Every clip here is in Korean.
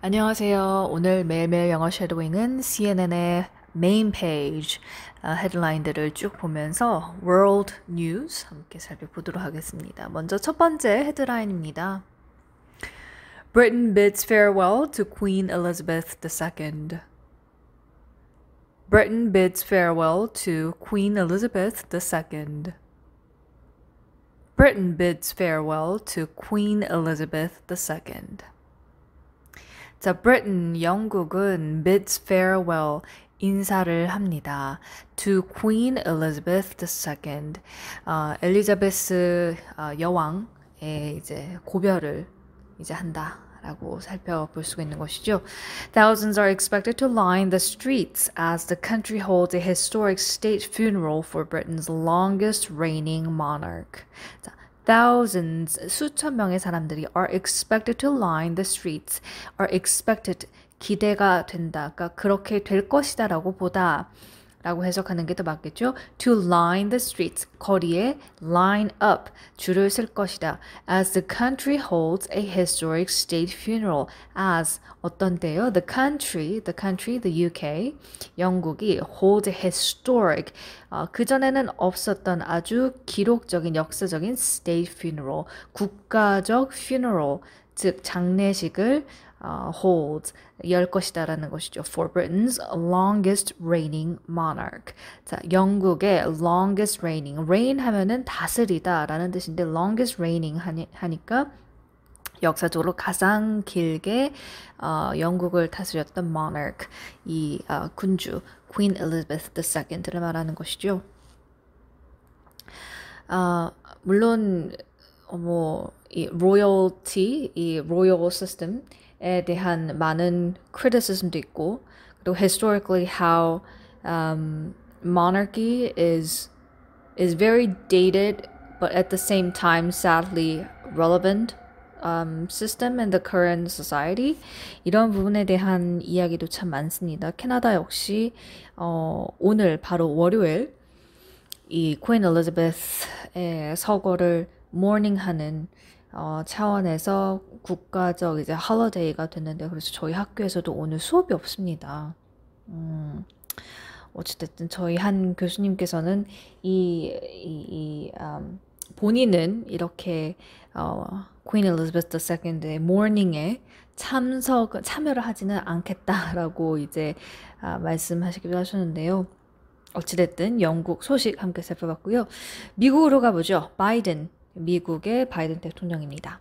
안녕하세요. 오늘 매일매일 영어 쉐도잉은 CNN의 메인 페이지 헤드라인들을 쭉 보면서 World News 함께 살펴보도록 하겠습니다. 먼저 첫 번째 헤드라인입니다. Britain bids farewell to Queen Elizabeth II. Britain bids farewell to Queen Elizabeth II. Britain bids farewell to Queen Elizabeth II. 자, Britain, 영국은 bids farewell 인사를 합니다. To Queen Elizabeth II, 어, 엘리자베스 어, 여왕의 이제 고별을 이제 한다. 라고 살펴볼 수 있는 것이죠. Thousands are expected to line the streets as the country holds a historic state funeral for Britain's longest reigning monarch. 자, thousands 수천 명의 사람들이 are expected to line the streets are expected 기대가 된다. 그러니까 그렇게 될 것이다라고 보다 라고 해석하는 게 더 맞겠죠? To line the streets, 거리에 line up, 줄을 쓸 것이다. As the country holds a historic state funeral. As, 어떤 때요? The country, the country, the UK, 영국이 hold historic, 어, 그전에는 없었던 아주 기록적인 역사적인 state funeral, 국가적 funeral, 즉 장례식을 어, holds 열 것이다라는 것이죠. For Britain's longest reigning monarch. 자, 영국의 longest reigning. reign 하면은 다스리다라는 뜻인데 longest reigning 하니, 하니까 역사적으로 가장 길게 어, 영국을 다스렸던 monarch 이 어, 군주 Queen Elizabeth II를 말하는 것이죠. 어, 물론 어, 뭐이 royalty 이 royal system 에 대한 많은 criticism도 있고 그리고 historically how um, monarchy is is very dated but at the same time sadly relevant um, system in the current society 이런 부분에 대한 이야기도 참 많습니다. 캐나다 역시 어, 오늘 바로 월요일 이퀸 엘리자베스의 서거를 모닝하는 어, 차원에서 국가적 이제 할러데이가 됐는데 그래서 저희 학교에서도 오늘 수업이 없습니다. 음, 어쨌든 저희 한 교수님께서는 이, 이, 이 음, 본인은 이렇게 어, Queen Elizabeth II의 모닝에 참석 참여를 하지는 않겠다라고 이제 아, 말씀하시기도 하셨는데요. 어찌됐든 영국 소식 함께 살펴봤고요. 미국으로 가보죠. 바이든 미국의 바이든 대통령입니다.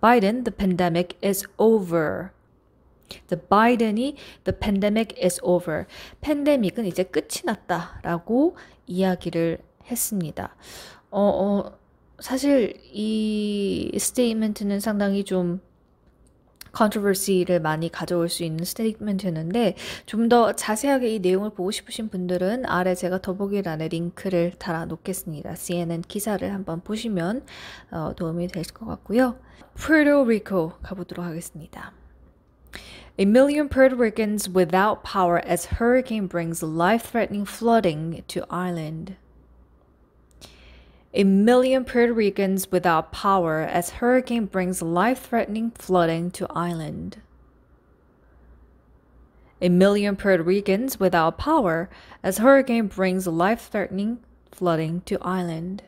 Biden, the pandemic is over. The Biden이 the pandemic is over. 팬데믹은 이제 끝이 났다라고 이야기를 했습니다. 어, 어 사실 이 스테이먼트는 상당히 좀 controversy를 많이 가져올 수 있는 스테이트먼트였는데 좀 더 자세하게 이 내용을 보고 싶으신 분들은 아래 제가 더보기란에 링크를 달아 놓겠습니다. CNN 기사를 한번 보시면 어, 도움이 되실 것 같고요. 프로리코 가보도록 하겠습니다. A million Puerto Ricans without power as hurricane brings life-threatening flooding to island. A million Puerto Ricans without power as hurricane brings life threatening flooding to island. A million Puerto Ricans without power as hurricane brings life threatening flooding to island.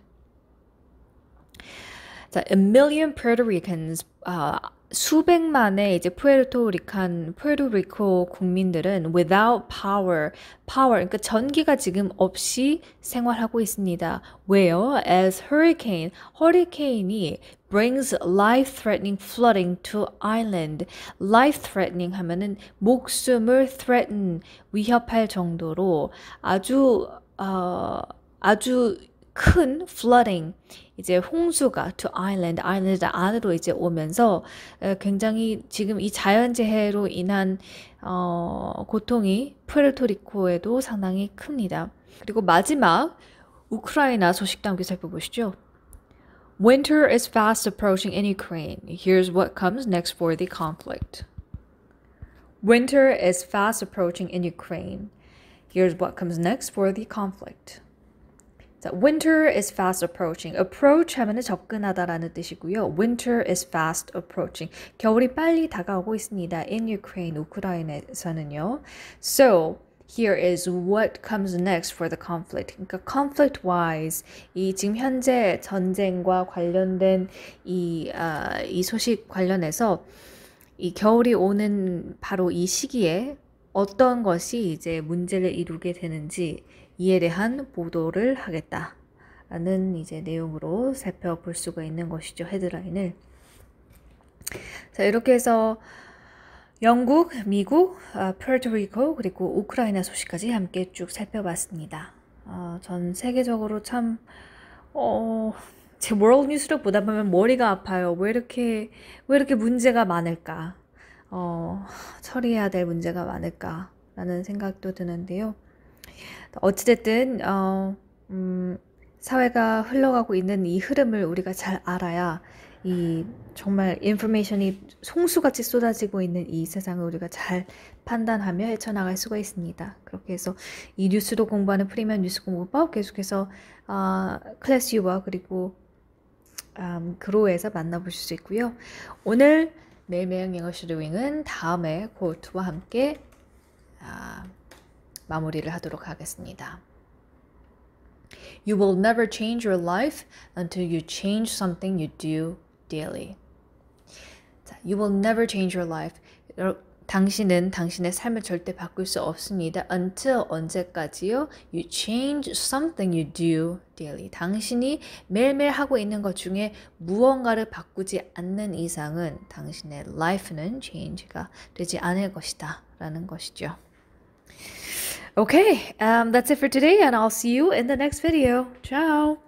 자, a million Puerto Ricans uh, 수백만의 이제 푸에르토리칸, 푸에르토리코 국민들은 without power, power, 그러니까 전기가 지금 없이 생활하고 있습니다. 왜요? As hurricane, 허리케인이 brings life-threatening flooding to island. life-threatening 하면은 목숨을 threaten, 위협할 정도로 아주, 어, 아주 큰 flooding 이제 홍수가 to island island 안으로 이제 오면서 굉장히 지금 이 자연재해로 인한 어, 고통이 푸에르토리코에도 상당히 큽니다. 그리고 마지막 우크라이나 소식도 함께 살펴보시죠. Winter is fast approaching in Ukraine. Here's what comes next for the conflict. Winter is fast approaching in Ukraine. Here's what comes next for the conflict. 자, winter is fast approaching. approach 하면 접근하다라는 뜻이고요. winter is fast approaching. 겨울이 빨리 다가오고 있습니다. in Ukraine, 우크라이나에서는요. So here is what comes next for the conflict. 그러니까 conflict wise 이 지금 현재 전쟁과 관련된 이이 아, 이 소식 관련해서 이 겨울이 오는 바로 이 시기에 어떤 것이 이제 문제를 이루게 되는지 이에 대한 보도를 하겠다라는 이제 내용으로 살펴볼 수가 있는 것이죠. 헤드라인을. 자, 이렇게 해서 영국, 미국, 아, 푸에르토리코 그리고 우크라이나 소식까지 함께 쭉 살펴봤습니다. 어, 전 세계적으로 참 어, 제 월드 뉴스를 보다 보면 머리가 아파요. 왜 이렇게 왜 이렇게 문제가 많을까? 어, 처리해야 될 문제가 많을까라는 생각도 드는데요. 어찌됐든 어, 음, 사회가 흘러가고 있는 이 흐름을 우리가 잘 알아야 이 정말 인포메이션이 송수같이 쏟아지고 있는 이 세상을 우리가 잘 판단하며 헤쳐나갈 수가 있습니다. 그렇게 해서 이 뉴스도 공부하는 프리미엄 뉴스 공부법 계속해서 어, 아, 클래스 유와 그리고 음, 그로에서 만나보실 수 있고요. 오늘 매일매일 영어 슈도잉은 다음에 고트와 함께 아, 마무리를 하도록 하겠습니다. You will never change your life until you change something you do daily. You will never change your life. 당신은 당신의 삶을 절대 바꿀 수 없습니다. until 언제까지요? you change something you do daily. 당신이 매일매일 하고 있는 것 중에 무언가를 바꾸지 않는 이상은 당신의 life는 change가 되지 않을 것이다. 라는 것이죠. Okay, um, that's it for today, and I'll see you in the next video. Ciao!